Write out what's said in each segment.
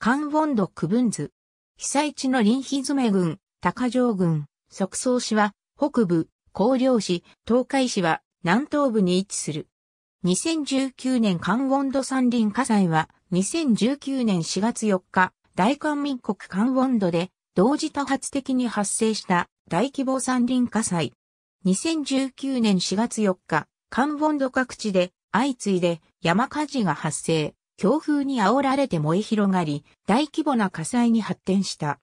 カンウォンド区分図。被災地の林ヒズメ郡、高城郡、即層市は北部、高陵市、東海市は南東部に位置する。2019年カンウォンド山林火災は2019年4月4日、大韓民国カンウォンドで同時多発的に発生した大規模山林火災。2019年4月4日、カンウォンド各地で相次いで山火事が発生。強風に煽られて燃え広がり、大規模な火災に発展した。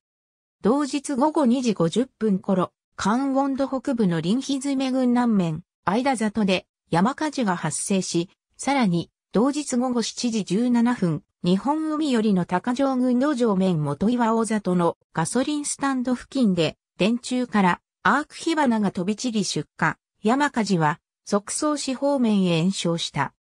同日午後2時50分頃、関温度北部の林蹄郡南面、間里で山火事が発生し、さらに、同日午後7時17分、日本海よりの高城郡の上面元岩大里のガソリンスタンド付近で、電柱からアーク火花が飛び散り出火、山火事は即走市方面へ延焼した。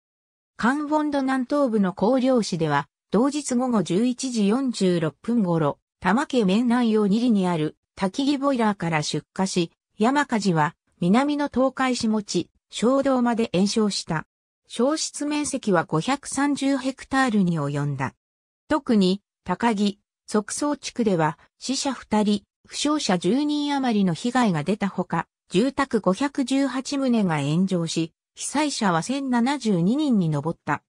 カンウォンド南東部の広陵市では、同日午後11時46分頃、玉家面南洋二里にある滝木ボイラーから出火し、山火事は南の東海市持ち、衝動まで延焼した。消失面積は530ヘクタールに及んだ。特に、高木、即層地区では死者2人、負傷者10人余りの被害が出たほか、住宅518棟が炎上し、被災者は1072人に上った。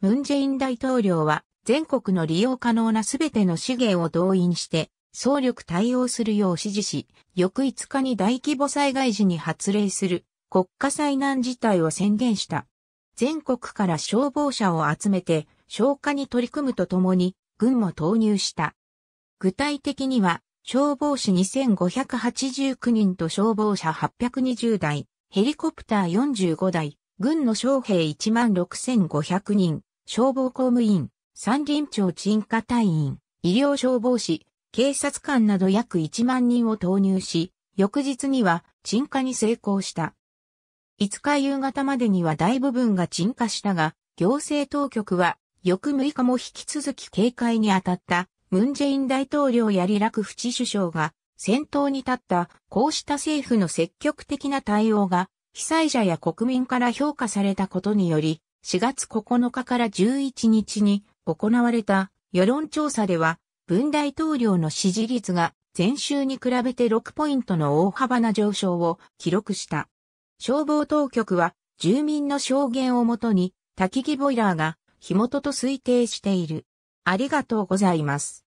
ムンジェイン大統領は全国の利用可能なすべての資源を動員して総力対応するよう指示し、翌5日に大規模災害時に発令する国家災難事態を宣言した。全国から消防車を集めて消火に取り組むとともに軍も投入した。具体的には消防士2589人と消防車820台、ヘリコプター45台、軍の将兵16,500人、消防公務員、三輪町鎮火隊員、医療消防士、警察官など約1万人を投入し、翌日には鎮火に成功した。5日夕方までには大部分が鎮火したが、行政当局は翌6日も引き続き警戒に当たったムンジェイン大統領やリラクフチ首相が先頭に立ったこうした政府の積極的な対応が被災者や国民から評価されたことにより、4月9日から11日に行われた世論調査では、文大統領の支持率が前週に比べて6ポイントの大幅な上昇を記録した。消防当局は住民の証言をもとに焚き木ボイラーが火元と推定している。ありがとうございます。